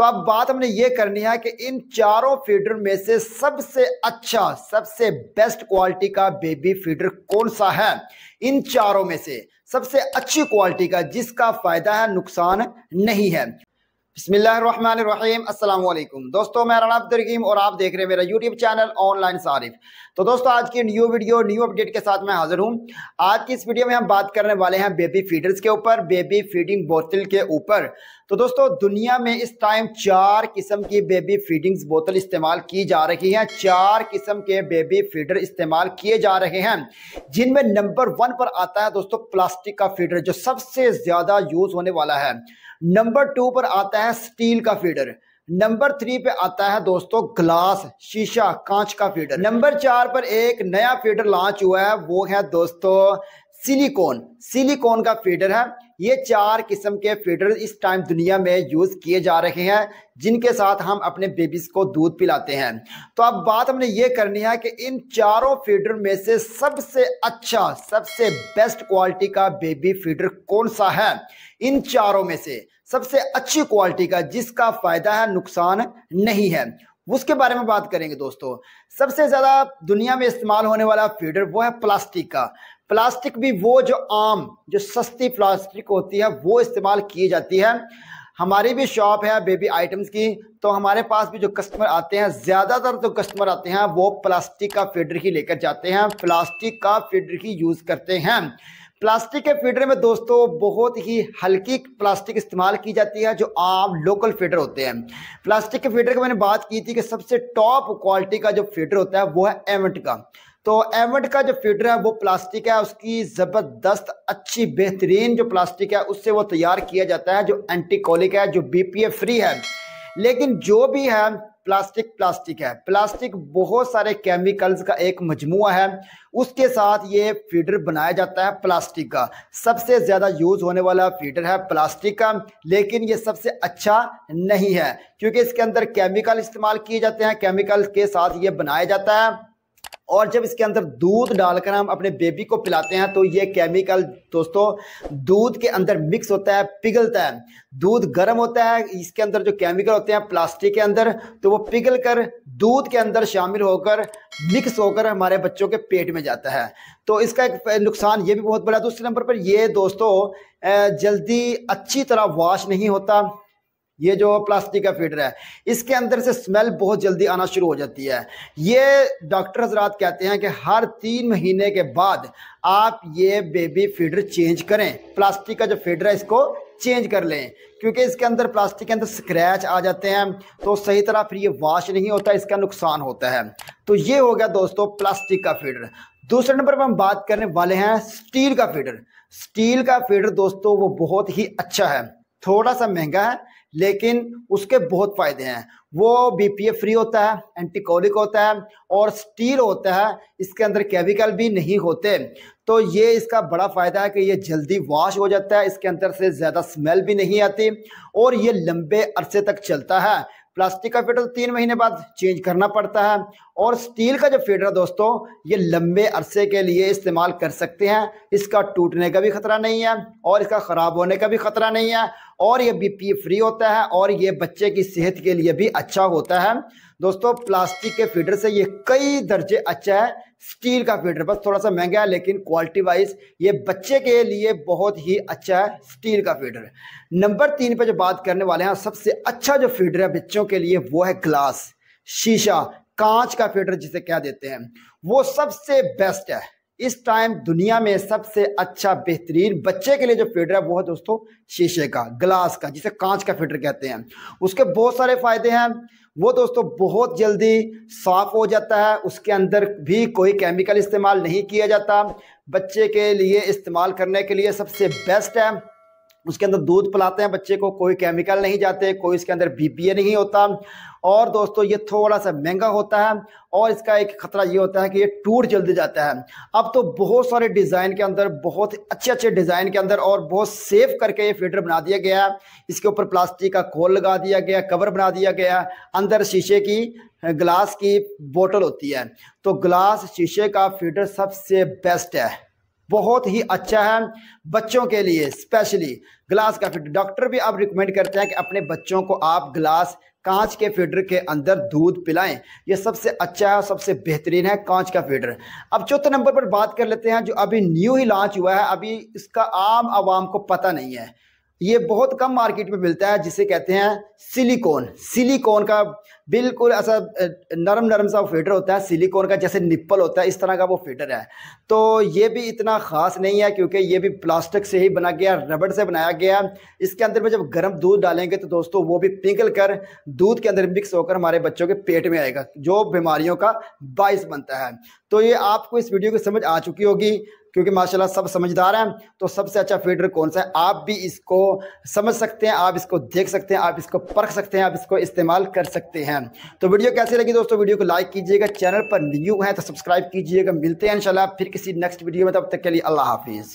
तो अब बात हमने ये करनी है कि इन चारों फीडर में से सबसे अच्छा सबसे बेस्ट क्वालिटी का बेबी फीडर कौन सा है इन चारों में से सबसे अच्छी क्वालिटी का जिसका फायदा है नुकसान नहीं है बसमिलीम दोस्तों मैं राना अब्दुलरकीम और आप देख रहे हैं मेरा यूट्यूब चैनल ऑनलाइन सारिफ तो दोस्तों आज की न्यू वीडियो न्यू अपडेट के साथ मैं हाजिर हूं आज की इस वीडियो में हम बात करने वाले हैं बेबी फीडर्स के ऊपर बेबी फीडिंग बोतल के ऊपर तो दोस्तों दुनिया में इस टाइम चार किस्म की बेबी फीडिंग बोतल इस्तेमाल की जा रही है चार किस्म के बेबी फीडर इस्तेमाल किए जा रहे हैं जिनमें नंबर वन पर आता है दोस्तों प्लास्टिक का फीडर जो सबसे ज़्यादा यूज़ होने वाला है नंबर टू पर आता है स्टील का फीडर नंबर थ्री पे आता है दोस्तों ग्लास शीशा कांच का फीडर नंबर चार पर एक नया फीडर लॉन्च हुआ है वो है दोस्तों सिलिकॉन सिलिकॉन का फीडर है ये चार किस्म के फीडर इस टाइम दुनिया में यूज़ किए जा रहे हैं जिनके साथ हम अपने बेबीज़ को दूध पिलाते हैं तो अब बात हमने ये करनी है कि इन चारों फीडर में से सबसे अच्छा सबसे बेस्ट क्वालिटी का बेबी फीडर कौन सा है इन चारों में से सबसे अच्छी क्वालिटी का जिसका फायदा है नुकसान नहीं है उसके बारे में बात करेंगे दोस्तों सबसे ज्यादा दुनिया में इस्तेमाल होने वाला फीडर वो है प्लास्टिक का प्लास्टिक भी वो जो आम जो सस्ती प्लास्टिक होती है वो इस्तेमाल की जाती है हमारी भी शॉप है बेबी आइटम्स की तो हमारे पास भी जो कस्टमर आते हैं ज़्यादातर जो तो कस्टमर आते हैं वो प्लास्टिक का फीडर ही लेकर जाते हैं प्लास्टिक का फीडर ही यूज़ करते हैं प्लास्टिक के फीडर में दोस्तों बहुत ही हल्की प्लास्टिक इस्तेमाल की जाती है जो आम लोकल फीडर होते हैं प्लास्टिक के फीडर की मैंने बात की थी कि सबसे टॉप क्वालिटी का जो फीडर होता है वो है एवेंट का तो एवेंट का जो फीडर है वो प्लास्टिक है उसकी ज़बरदस्त अच्छी बेहतरीन जो प्लास्टिक है उससे वो तैयार किया जाता है जो एंटीकोलिक है जो बी फ्री है लेकिन जो भी है प्लास्टिक प्लास्टिक है प्लास्टिक बहुत सारे केमिकल्स का एक मजमू है उसके साथ ये फीडर बनाया जाता है प्लास्टिक का सबसे ज़्यादा यूज़ होने वाला फीडर है प्लास्टिक का लेकिन ये सबसे अच्छा नहीं है क्योंकि इसके अंदर केमिकल इस्तेमाल किए जाते हैं केमिकल के साथ ये बनाया जाता है और जब इसके अंदर दूध डालकर हम अपने बेबी को पिलाते हैं तो ये केमिकल दोस्तों दूध के अंदर मिक्स होता है पिघलता है दूध गर्म होता है इसके अंदर जो केमिकल होते हैं प्लास्टिक के अंदर तो वो पिघल कर दूध के अंदर शामिल होकर मिक्स होकर हमारे बच्चों के पेट में जाता है तो इसका एक नुकसान ये भी बहुत बड़ा दूसरे नंबर पर ये दोस्तों जल्दी अच्छी तरह वॉश नहीं होता ये जो प्लास्टिक का फीडर है इसके अंदर से स्मेल बहुत जल्दी आना शुरू हो जाती है ये डॉक्टर हजरात कहते हैं कि हर तीन महीने के बाद आप ये बेबी फीडर चेंज करें प्लास्टिक का जो फीडर है इसको चेंज कर लें क्योंकि इसके अंदर प्लास्टिक के अंदर स्क्रैच आ जाते हैं तो सही तरह फिर ये वॉश नहीं होता इसका नुकसान होता है तो ये हो गया दोस्तों प्लास्टिक का फीडर दूसरे नंबर पर हम बात करने वाले हैं स्टील का फीडर स्टील का फीडर दोस्तों वो बहुत ही अच्छा है थोड़ा सा महंगा है लेकिन उसके बहुत फायदे हैं वो बीपीए फ्री होता है एंटीकोलिक होता है और स्टील होता है इसके अंदर केमिकल भी नहीं होते तो ये इसका बड़ा फ़ायदा है कि ये जल्दी वॉश हो जाता है इसके अंदर से ज़्यादा स्मेल भी नहीं आती और ये लंबे अरसे तक चलता है प्लास्टिक का फिल्टर तो तीन महीने बाद चेंज करना पड़ता है और स्टील का जो फेडर दोस्तों ये लंबे अरसे के लिए इस्तेमाल कर सकते हैं इसका टूटने का भी खतरा नहीं है और इसका ख़राब होने का भी खतरा नहीं है और ये बीपी फ्री होता है और ये बच्चे की सेहत के लिए भी अच्छा होता है दोस्तों प्लास्टिक के फीडर से ये कई दर्जे अच्छा है स्टील का फीडर बस थोड़ा सा महंगा है लेकिन क्वालिटी वाइज ये बच्चे के लिए बहुत ही अच्छा है स्टील का फीडर नंबर तीन पे जो बात करने वाले हैं सबसे अच्छा जो फीडर है बच्चों के लिए वो है ग्लास शीशा कांच का फीडर जिसे क्या देते हैं वो सबसे बेस्ट है इस टाइम दुनिया में सबसे अच्छा बेहतरीन बच्चे के लिए जो फिल्टर है वो है दोस्तों शीशे का ग्लास का जिसे कांच का फिल्टर कहते हैं उसके बहुत सारे फायदे हैं वो दोस्तों बहुत जल्दी साफ हो जाता है उसके अंदर भी कोई केमिकल इस्तेमाल नहीं किया जाता बच्चे के लिए इस्तेमाल करने के लिए सबसे बेस्ट है उसके अंदर दूध पिलाते हैं बच्चे को कोई केमिकल नहीं जाते कोई इसके अंदर बीपीए नहीं होता और दोस्तों ये थोड़ा सा महंगा होता है और इसका एक खतरा ये होता है कि ये टूट जल्दी जाता है अब तो बहुत सारे डिज़ाइन के अंदर बहुत अच्छे अच्छे डिज़ाइन के अंदर और बहुत सेफ करके ये फिल्टर बना दिया गया है इसके ऊपर प्लास्टिक का खोल लगा दिया गया कवर बना दिया गया अंदर शीशे की ग्लास की बोतल होती है तो ग्लास शीशे का फिल्टर सबसे बेस्ट है बहुत ही अच्छा है बच्चों के लिए स्पेशली ग्लास का फिल्टर डॉक्टर भी आप रिकमेंड करते हैं कि अपने बच्चों को आप ग्लास कांच के फिल्टर के अंदर दूध पिलाएं ये सबसे अच्छा है सबसे बेहतरीन है कांच का फिल्टर अब चौथे नंबर पर बात कर लेते हैं जो अभी न्यू ही लॉन्च हुआ है अभी इसका आम आवाम को पता नहीं है ये बहुत कम मार्केट में मिलता है जिसे कहते हैं सिलिकॉन सिलिकॉन का बिल्कुल ऐसा नरम नरम सा फिल्टर होता है सिलिकॉन का जैसे निप्पल होता है इस तरह का वो फिल्टर है तो ये भी इतना ख़ास नहीं है क्योंकि ये भी प्लास्टिक से ही बना गया रबड़ से बनाया गया इसके अंदर में जब गर्म दूध डालेंगे तो दोस्तों वो भी पिघल कर दूध के अंदर मिक्स होकर हमारे बच्चों के पेट में आएगा जो बीमारियों का बायस बनता है तो ये आपको इस वीडियो की समझ आ चुकी होगी क्योंकि माशाल्लाह सब समझदार हैं तो सबसे अच्छा फीडर कौन सा है आप भी इसको समझ सकते हैं आप इसको देख सकते हैं आप इसको परख सकते हैं आप इसको इस्तेमाल कर सकते हैं तो वीडियो कैसी लगी दोस्तों वीडियो को लाइक कीजिएगा चैनल पर न्यू है तो सब्सक्राइब कीजिएगा मिलते हैं इनशाला फिर किसी नेक्स्ट वीडियो में तब तक के लिए अल्लाह हाफिज़